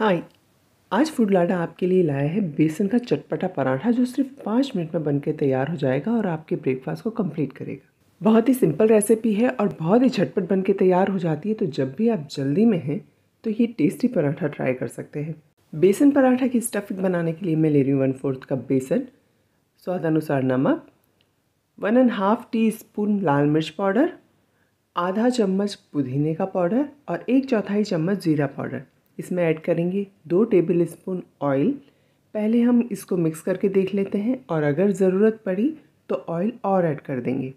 हाय आज फूड लाडा आपके लिए लाया है बेसन का चटपटा पराठा जो सिर्फ पाँच मिनट में बनके तैयार हो जाएगा और आपके ब्रेकफास्ट को कंप्लीट करेगा बहुत ही सिंपल रेसिपी है और बहुत ही झटपट बन के तैयार हो जाती है तो जब भी आप जल्दी में हैं तो ये टेस्टी पराठा ट्राई कर सकते हैं बेसन पराठा की स्टफिंग बनाने के लिए मैं ले रही हूँ वन फोर्थ कप बेसन स्वाद अनुसार नमक one and half teaspoon लाल मिर्च पाउडर आधा चम्मच पुदीने का पाउडर और एक चौथाई चम्मच ज़ीरा पाउडर इसमें ऐड करेंगे दो टेबल स्पून ऑयल पहले हम इसको मिक्स करके देख लेते हैं और अगर ज़रूरत पड़ी तो ऑयल और ऐड कर देंगे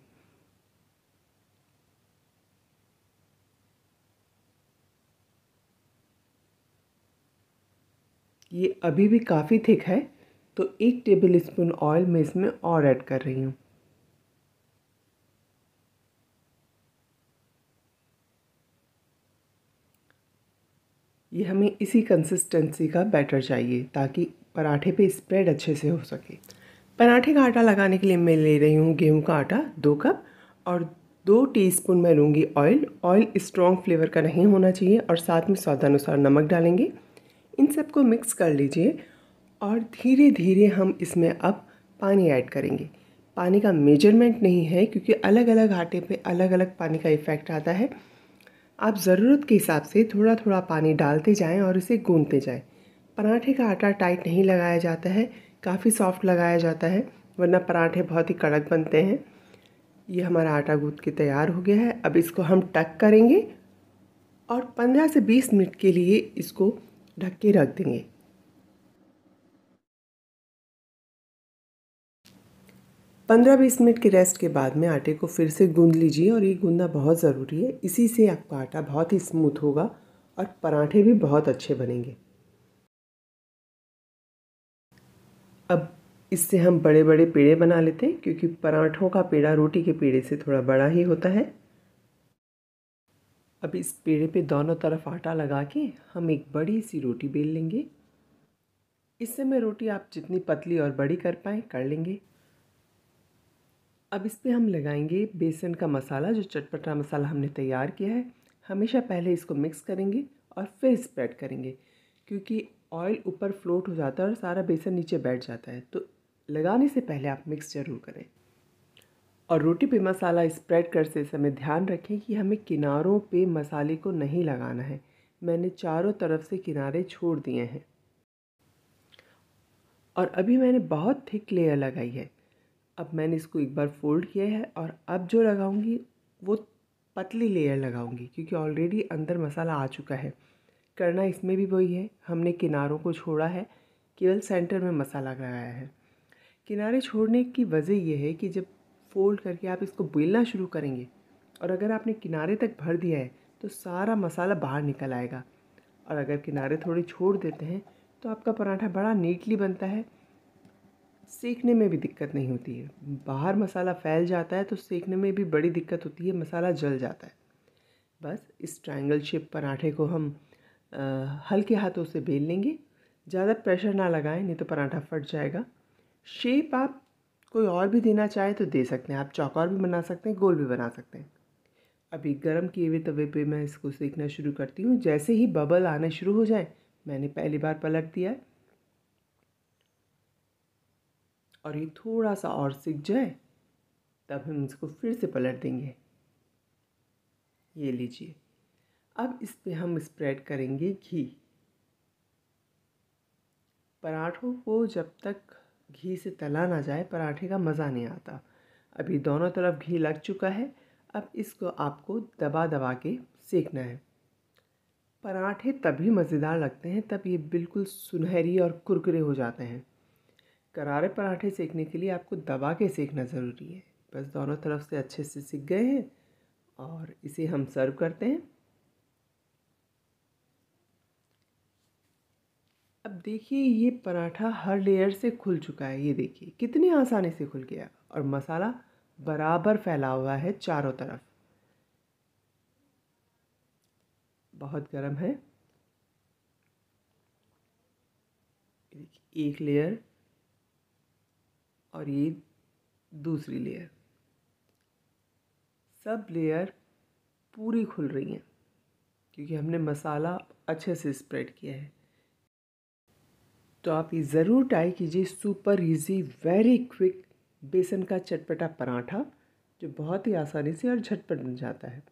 ये अभी भी काफ़ी थिक है तो एक टेबल स्पून ऑयल मैं इसमें और ऐड कर रही हूँ ये हमें इसी कंसिस्टेंसी का बैटर चाहिए ताकि पराठे पे स्प्रेड अच्छे से हो सके पराठे का आटा लगाने के लिए मैं ले रही हूँ गेहूँ का आटा दो कप और दो टीस्पून मैं लूँगी ऑयल ऑयल स्ट्रॉन्ग फ्लेवर का नहीं होना चाहिए और साथ में स्वादानुसार नमक डालेंगे इन सबको मिक्स कर लीजिए और धीरे धीरे हम इसमें अब पानी ऐड करेंगे पानी का मेजरमेंट नहीं है क्योंकि अलग अलग आटे पे अलग अलग पानी का इफ़ेक्ट आता है आप ज़रूरत के हिसाब से थोड़ा थोड़ा पानी डालते जाएं और इसे गूंदते जाएं। पराठे का आटा टाइट नहीं लगाया जाता है काफ़ी सॉफ्ट लगाया जाता है वरना पराठे बहुत ही कड़क बनते हैं ये हमारा आटा गूंद के तैयार हो गया है अब इसको हम टक करेंगे और 15 से 20 मिनट के लिए इसको ढक के रख देंगे पंद्रह बीस मिनट के रेस्ट के बाद में आटे को फिर से गूंद लीजिए और ये गूंदना बहुत ज़रूरी है इसी से आपका आटा बहुत ही स्मूथ होगा और पराठे भी बहुत अच्छे बनेंगे अब इससे हम बड़े बड़े पेड़े बना लेते हैं क्योंकि पराठों का पेड़ा रोटी के पेड़े से थोड़ा बड़ा ही होता है अब इस पेड़े पे दोनों तरफ आटा लगा के हम एक बड़ी सी रोटी बेल लेंगे इससे समय रोटी आप जितनी पतली और बड़ी कर पाएँ कर लेंगे अब इस पर हम लगाएंगे बेसन का मसाला जो चटपटा मसाला हमने तैयार किया है हमेशा पहले इसको मिक्स करेंगे और फिर स्प्रेड करेंगे क्योंकि ऑयल ऊपर फ्लोट हो जाता है और सारा बेसन नीचे बैठ जाता है तो लगाने से पहले आप मिक्स ज़रूर करें और रोटी पे मसाला स्प्रेड करते समय ध्यान रखें कि हमें किनारों पे मसाले को नहीं लगाना है मैंने चारों तरफ से किनारे छोड़ दिए हैं और अभी मैंने बहुत थिक लेयर लगाई है अब मैंने इसको एक बार फोल्ड किया है और अब जो लगाऊंगी वो पतली लेयर लगाऊंगी क्योंकि ऑलरेडी अंदर मसाला आ चुका है करना इसमें भी वही है हमने किनारों को छोड़ा है केवल सेंटर में मसाला लगाया है किनारे छोड़ने की वजह यह है कि जब फोल्ड करके आप इसको बेलना शुरू करेंगे और अगर आपने किनारे तक भर दिया है तो सारा मसाला बाहर निकल आएगा और अगर किनारे थोड़े छोड़ देते हैं तो आपका पराठा बड़ा नीटली बनता है सेकने में भी दिक्कत नहीं होती है बाहर मसाला फैल जाता है तो सेकने में भी बड़ी दिक्कत होती है मसाला जल जाता है बस इस ट्रायंगल शेप पराठे को हम आ, हल्के हाथों से बेल लेंगे ज़्यादा प्रेशर ना लगाएं नहीं तो पराठा फट जाएगा शेप आप कोई और भी देना चाहे तो दे सकते हैं आप चौकोर भी बना सकते हैं गोल भी बना सकते हैं अभी गर्म किए हुए तवे पे मैं इसको सेकना शुरू करती हूँ जैसे ही बबल आना शुरू हो जाए मैंने पहली बार पलट दिया है और ये थोड़ा सा और सीख जाए तब हम इसको फिर से पलट देंगे ये लीजिए अब इस पे हम स्प्रेड करेंगे घी पराठों को जब तक घी से तला ना जाए पराठे का मज़ा नहीं आता अभी दोनों तरफ घी लग चुका है अब इसको आपको दबा दबा के सेकना है पराठे तभी मज़ेदार लगते हैं तब ये बिल्कुल सुनहरी और कुरकुरे हो जाते हैं करारे पराठे सेकने के लिए आपको दबा के सेकना ज़रूरी है बस दोनों तरफ से अच्छे से सीख गए हैं और इसे हम सर्व करते हैं अब देखिए ये पराठा हर लेयर से खुल चुका है ये देखिए कितनी आसानी से खुल गया और मसाला बराबर फैला हुआ है चारों तरफ बहुत गर्म है एक लेयर और ये दूसरी लेयर सब लेयर पूरी खुल रही हैं क्योंकि हमने मसाला अच्छे से स्प्रेड किया है तो आप ये ज़रूर ट्राई कीजिए सुपर इजी वेरी क्विक बेसन का चटपटा पराठा जो बहुत ही आसानी से और झटपट बन जाता है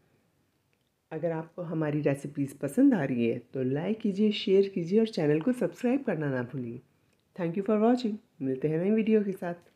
अगर आपको हमारी रेसिपीज़ पसंद आ रही है तो लाइक कीजिए शेयर कीजिए और चैनल को सब्सक्राइब करना ना भूलिए थैंक यू फॉर वॉचिंग मिलते हैं नई वीडियो के साथ